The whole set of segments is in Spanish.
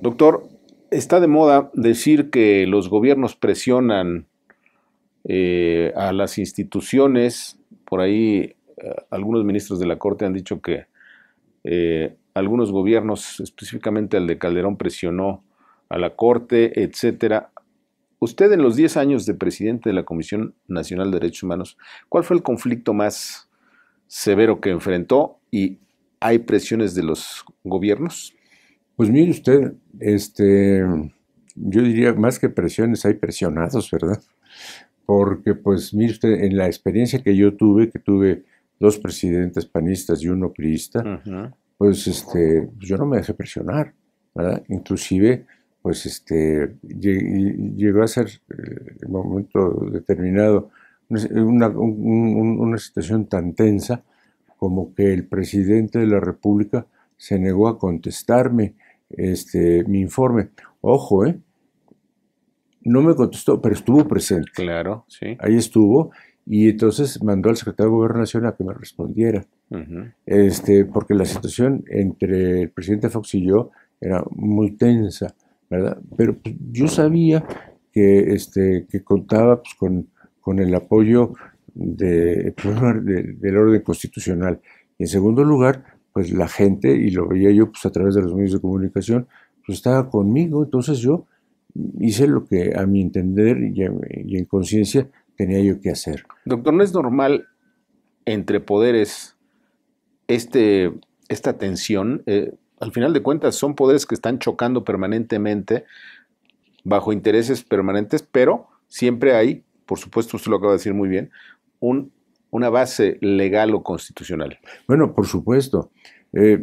Doctor, está de moda decir que los gobiernos presionan eh, a las instituciones, por ahí eh, algunos ministros de la Corte han dicho que eh, algunos gobiernos, específicamente el de Calderón, presionó a la Corte, etcétera. Usted en los 10 años de presidente de la Comisión Nacional de Derechos Humanos, ¿cuál fue el conflicto más severo que enfrentó y hay presiones de los gobiernos? Pues mire usted, este, yo diría más que presiones, hay presionados, ¿verdad? Porque, pues mire usted, en la experiencia que yo tuve, que tuve dos presidentes panistas y uno priista, pues este, yo no me dejé presionar, ¿verdad? Inclusive, pues este, llegó a ser eh, en un momento determinado una, una, situación tan tensa como que el presidente de la República se negó a contestarme este, mi informe. Ojo, ¿eh? No me contestó, pero estuvo presente. Claro, sí. Ahí estuvo. Y entonces mandó al secretario de Gobernación a que me respondiera. este, porque la situación entre el presidente Fox y yo era muy tensa, ¿verdad? Pero pues, yo sabía que, este, que contaba pues, con, con, el apoyo de, pues, del orden constitucional. en segundo lugar, pues la gente, y lo veía yo pues a través de los medios de comunicación, pues estaba conmigo, entonces yo hice lo que a mi entender y, en conciencia tenía yo que hacer. Doctor, ¿no es normal entre poderes este, esta tensión? Eh, al final de cuentas son poderes que están chocando permanentemente bajo intereses permanentes, pero siempre hay, por supuesto usted lo acaba de decir muy bien, un una base legal o constitucional. Bueno, por supuesto. Eh,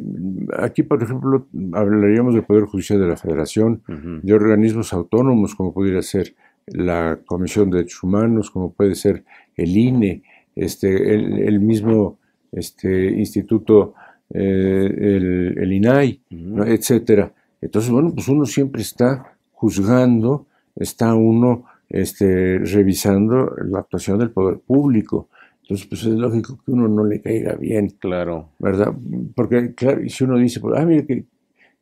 aquí, por ejemplo, hablaríamos del Poder Judicial de la Federación, de organismos autónomos como pudiera ser la Comisión de Derechos Humanos, como puede ser el INE, este, el, mismo este, instituto, eh, el, INAI, etcétera. Entonces, bueno, pues uno siempre está juzgando, está uno este, revisando la actuación del poder público. Entonces, pues es lógico que uno no le caiga bien. Claro. ¿Verdad? Porque, claro, si uno dice, pues, ah, mire,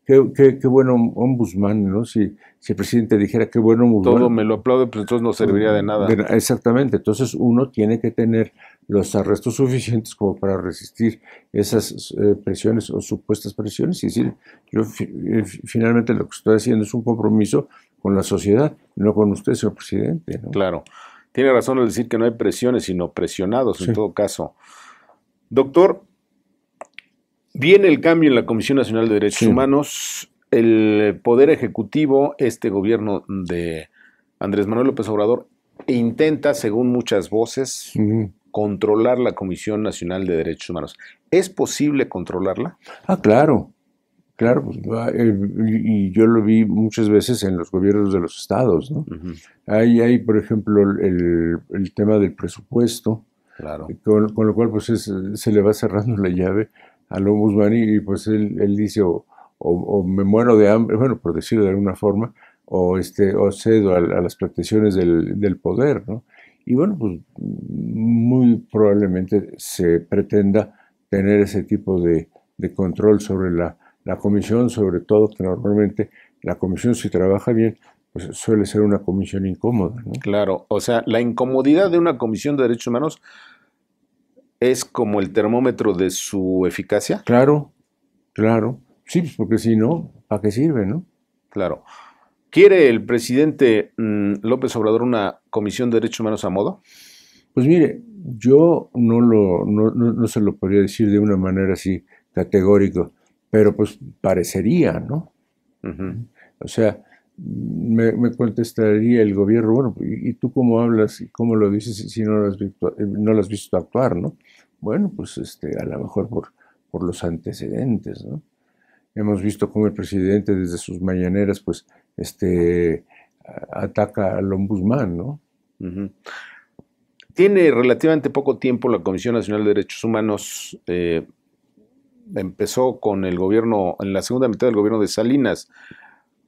qué, bueno ombudsman, ¿no? Si, si, el presidente dijera qué bueno ombudsman. Todo me lo aplaude, pues, entonces no pues, serviría de nada. exactamente. Entonces, uno tiene que tener los arrestos suficientes como para resistir esas eh, presiones o supuestas presiones. Y decir, yo eh, finalmente lo que estoy haciendo es un compromiso con la sociedad, no con usted, señor presidente. ¿no? Claro. Tiene razón al decir que no hay presiones, sino presionados en todo caso. Doctor, viene el cambio en la Comisión Nacional de Derechos Humanos, el Poder Ejecutivo, este gobierno de Andrés Manuel López Obrador, intenta, según muchas voces, controlar la Comisión Nacional de Derechos Humanos. ¿Es posible controlarla? Ah, claro. Pues, eh, y yo lo vi muchas veces en los gobiernos de los estados, Ahí hay, por ejemplo, el, tema del presupuesto, eh, con, lo cual pues se le va cerrando la llave a a Bani y, pues él, dice, o, me muero de hambre, bueno, por decirlo de alguna forma, o, este, o cedo a, las pretensiones del, poder, Y bueno, pues muy probablemente se pretenda tener ese tipo de control sobre la la comisión, sobre todo, que normalmente la comisión si trabaja bien, pues suele ser una comisión incómoda. Claro, o sea, la incomodidad de una comisión de derechos humanos es como el termómetro de su eficacia. Claro, claro. Sí, pues, porque si no, ¿a qué sirve, no? Claro. ¿Quiere el presidente mm, López Obrador una comisión de derechos humanos a modo? Pues mire, yo no, lo, no, no se lo podría decir de una manera así categórica pero pues parecería, ¿no? O sea, me, contestaría el gobierno, bueno, pues, ¿y tú cómo hablas y cómo lo dices si no lo has visto, eh, no lo has visto actuar, ¿no? Bueno, pues este, a lo mejor por, por los antecedentes, ¿no? Hemos visto cómo el presidente desde sus mañaneras, pues, este, ataca al ombudsman, ¿no? Tiene relativamente poco tiempo la Comisión Nacional de Derechos Humanos eh, empezó con el gobierno, en la segunda mitad del gobierno de Salinas.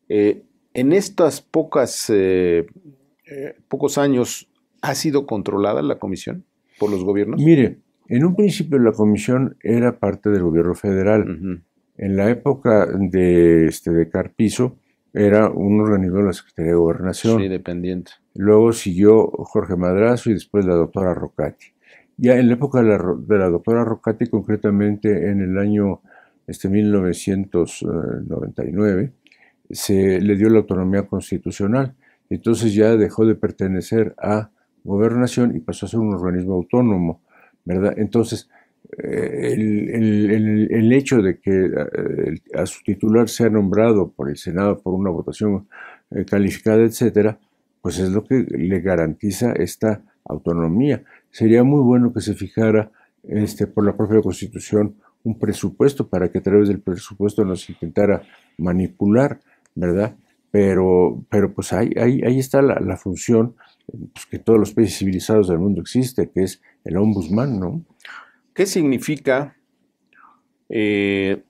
Eh, en estas pocas, eh, eh, pocos años, ¿ha sido controlada la comisión por los gobiernos? Mire, en un principio la comisión era parte del gobierno federal. En la época de, este, de Carpizo, era un organismo de la Secretaría de Gobernación. Sí, dependiente. Luego siguió Jorge Madrazo y después la doctora Rocati. Ya en la época de la, de la doctora Rocati, concretamente en el año este, 1999, eh, se le dio la autonomía constitucional. Entonces ya dejó de pertenecer a gobernación y pasó a ser un organismo autónomo, ¿verdad? Entonces, eh, el, hecho de que eh, a su titular sea nombrado por el Senado por una votación calificada, etcétera, pues es lo que le garantiza esta autonomía sería muy bueno que se fijara este, por la propia Constitución un presupuesto para que a través del presupuesto nos intentara manipular, ¿verdad? Pero, pero pues ahí, ahí está la, función pues, que todos los países civilizados del mundo existe, que es el ombudsman, ¿no? ¿Qué significa eh,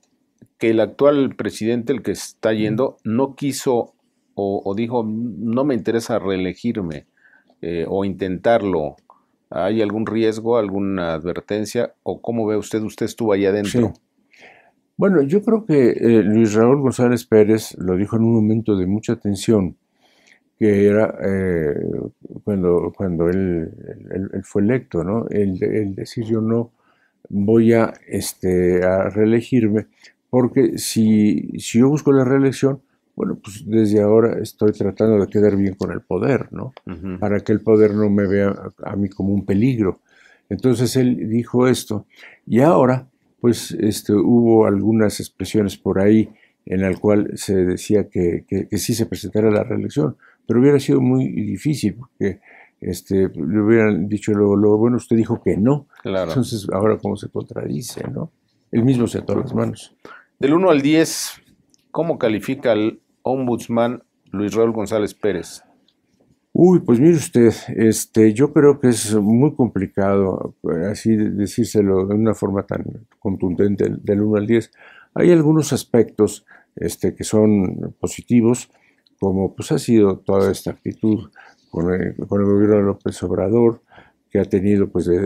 que el actual presidente, el que está yendo, no quiso o, dijo, no me interesa reelegirme eh, o intentarlo? ¿Hay algún riesgo, alguna advertencia? ¿O cómo ve usted? Usted estuvo ahí adentro. Bueno, yo creo que eh, Luis Raúl González Pérez lo dijo en un momento de mucha tensión, que era eh, cuando, cuando él, fue electo, ¿no? El, decir yo no voy a, este, a reelegirme, porque si, si yo busco la reelección, bueno, pues desde ahora estoy tratando de quedar bien con el poder, ¿no? Para que el poder no me vea a mí como un peligro. Entonces él dijo esto. Y ahora, pues este, hubo algunas expresiones por ahí en las cuales se decía que, sí se presentara la reelección, pero hubiera sido muy difícil porque este, le hubieran dicho luego, bueno, usted dijo que no. Claro. Entonces, ahora cómo se contradice, ¿no? El mismo se ató las manos. Del 1 al 10, ¿cómo califica el ombudsman Luis Raúl González Pérez? Uy, pues mire usted, este, yo creo que es muy complicado eh, así decírselo de una forma tan contundente del 1 al 10. Hay algunos aspectos este, que son positivos, como pues ha sido toda esta actitud con el, gobierno de López Obrador, que ha tenido pues de,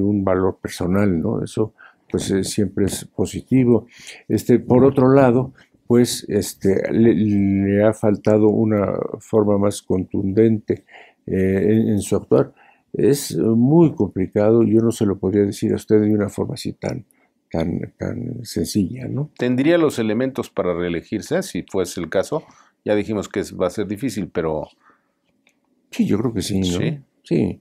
un valor personal, ¿no? Eso pues eh, siempre es positivo. Este, por otro lado, pues este, le, ha faltado una forma más contundente eh, en, su actuar. Es muy complicado, yo no se lo podría decir a usted de una forma así tan, tan, tan sencilla. ¿Tendría los elementos para reelegirse, si fuese el caso? Ya dijimos que va a ser difícil, pero... Sí, yo creo que sí, Sí. sí.